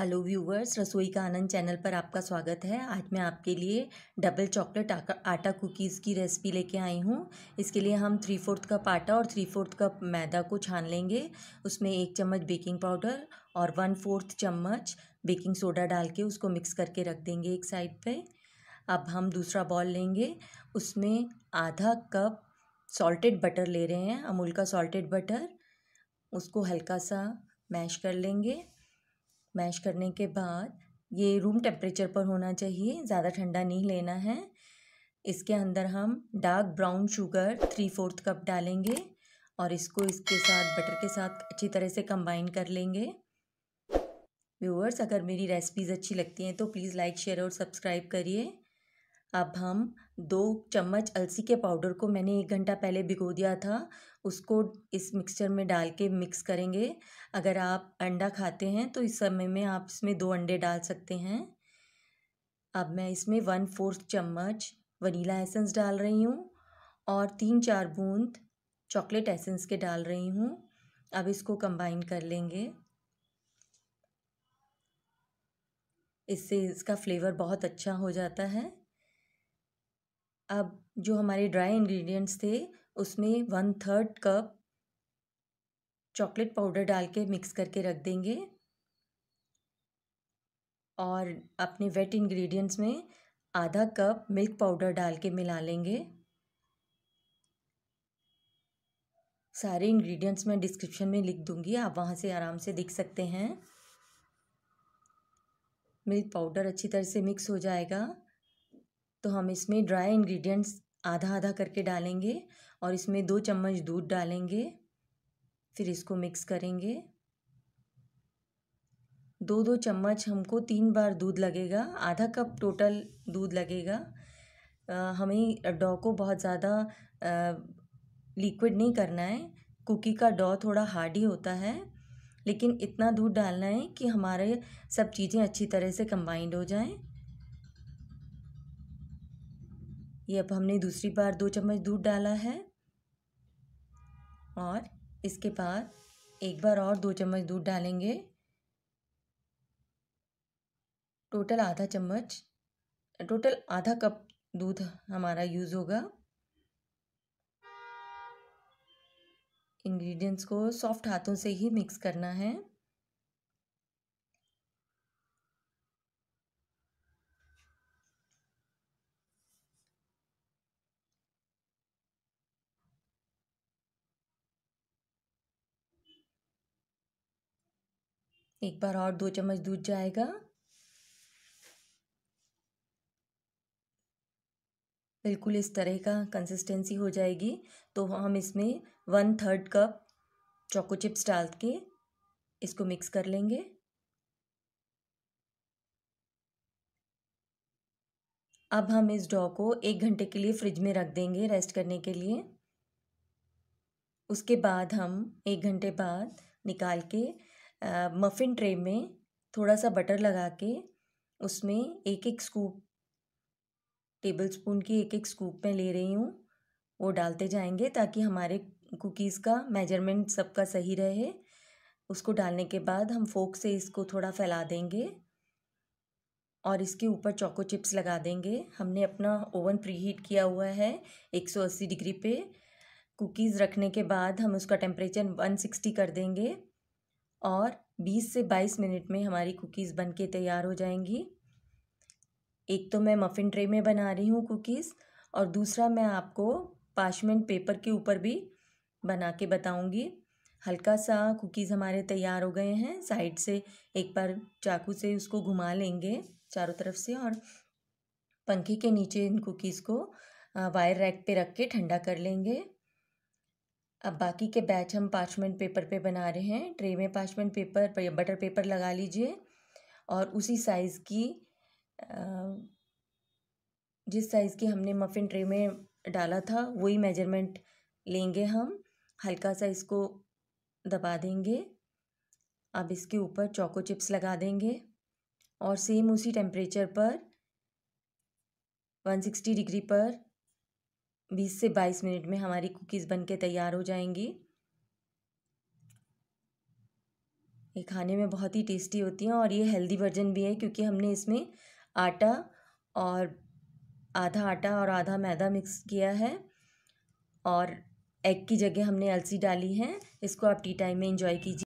hello viewers रसोई का आनंद channel पर आपका स्वागत है आज मैं आपके लिए डबल चॉकलेट आटा कुकीज़ की रेसिपी लेके आई हूँ इसके लिए हम थ्री फोर्थ कप आटा और थ्री फोर्थ कप मैदा को छान लेंगे उसमें एक चम्मच बेकिंग पाउडर और वन फोर्थ चम्मच बेकिंग सोडा डाल के उसको मिक्स करके रख देंगे एक साइड पर अब हम दूसरा बॉल लेंगे उसमें आधा कप सॉल्टेड बटर ले रहे हैं अमूल का सॉल्टेड बटर उसको हल्का सा मैश कर लेंगे मैश करने के बाद ये रूम टेम्परेचर पर होना चाहिए ज़्यादा ठंडा नहीं लेना है इसके अंदर हम dark brown sugar three fourth cup डालेंगे और इसको इसके साथ बटर के साथ अच्छी तरह से कंबाइन कर लेंगे व्यूअर्स अगर मेरी रेसिपीज़ अच्छी लगती हैं तो प्लीज़ लाइक शेयर और सब्सक्राइब करिए अब हम दो चम्मच अलसी के पाउडर को मैंने एक घंटा पहले भिगो दिया था उसको इस मिक्सचर में डाल के मिक्स करेंगे अगर आप अंडा खाते हैं तो इस समय में आप इसमें दो अंडे डाल सकते हैं अब मैं इसमें वन फोर्थ चम्मच वनीला एसेंस डाल रही हूँ और तीन चार बूंद चॉकलेट एसेंस के डाल रही हूँ अब इसको कंबाइन कर लेंगे इससे इसका फ्लेवर बहुत अच्छा हो जाता है अब जो हमारे ड्राई इंग्रेडिएंट्स थे उसमें one third cup chocolate powder डाल के मिक्स करके रख देंगे और अपने वेट इंग्रेडिएंट्स में आधा कप मिल्क पाउडर डाल के मिला लेंगे सारे इंग्रेडिएंट्स मैं डिस्क्रिप्शन में लिख दूंगी आप वहाँ से आराम से देख सकते हैं मिल्क पाउडर अच्छी तरह से मिक्स हो जाएगा तो हम इसमें ड्राई इंग्रेडिएंट्स आधा आधा करके डालेंगे और इसमें दो चम्मच दूध डालेंगे फिर इसको मिक्स करेंगे दो दो चम्मच हमको तीन बार दूध लगेगा आधा कप टोटल दूध लगेगा आ, हमें डॉ को बहुत ज़्यादा लिक्विड नहीं करना है कुकी का डॉ थोड़ा हार्ड ही होता है लेकिन इतना दूध डालना है कि हमारे सब चीज़ें अच्छी तरह से कंबाइंड हो जाएं ये अब हमने दूसरी बार दो चम्मच दूध डाला है और इसके बाद एक बार और दो चम्मच दूध डालेंगे टोटल आधा चम्मच टोटल आधा कप दूध हमारा यूज़ होगा इंग्रेडिएंट्स को सॉफ्ट हाथों से ही मिक्स करना है एक बार और दो चम्मच दूध जाएगा बिल्कुल इस तरह का कंसिस्टेंसी हो जाएगी तो हम इसमें one third cup choco chips डाल के इसको मिक्स कर लेंगे अब हम इस डॉ को एक घंटे के लिए फ्रिज में रख देंगे रेस्ट करने के लिए उसके बाद हम एक घंटे बाद निकाल के मफ़िन ट्रे में थोड़ा सा बटर लगा के उसमें एक एक स्कूप टेबल स्पून की एक एक स्कूप मैं ले रही हूँ वो डालते जाएंगे ताकि हमारे कुकीज़ का मेजरमेंट सबका सही रहे उसको डालने के बाद हम फोक से इसको थोड़ा फैला देंगे और इसके ऊपर चोको चिप्स लगा देंगे हमने अपना ओवन प्रीहीट किया हुआ है 180 डिग्री पे कुकीज़ रखने के बाद हम उसका टेम्परेचर 160 कर देंगे और बीस से बाईस मिनट में हमारी कुकीज़ बन के तैयार हो जाएंगी एक तो मैं मफ़िन ट्रे में बना रही हूँ कुकीज़ और दूसरा मैं आपको पार्चमेंट पेपर के ऊपर भी बना के बताऊँगी हल्का सा कुकीज़ हमारे तैयार हो गए हैं साइड से एक बार चाकू से उसको घुमा लेंगे चारों तरफ से और पंखे के नीचे इन कुकीज़ को वायर रैक पे रख के ठंडा कर लेंगे अब बाकी के बैच हम पार्चमेंट पेपर पे बना रहे हैं ट्रे में पार्चमेंट पेपर या बटर पेपर लगा लीजिए और उसी साइज़ की जिस साइज़ की हमने मफ़िन ट्रे में डाला था वही मेजरमेंट लेंगे हम हल्का सा इसको दबा देंगे अब इसके ऊपर चोको चिप्स लगा देंगे और सेम उसी टेम्परेचर पर 160 डिग्री पर बीस से बाईस मिनट में हमारी कुकीज़ बनके तैयार हो जाएंगी ये खाने में बहुत ही टेस्टी होती हैं और ये हेल्दी वर्जन भी है क्योंकि हमने इसमें आटा और आधा आटा और आधा मैदा मिक्स किया है और एग की जगह हमने अलसी डाली है इसको आप टी टाइम में इंजॉय कीजिए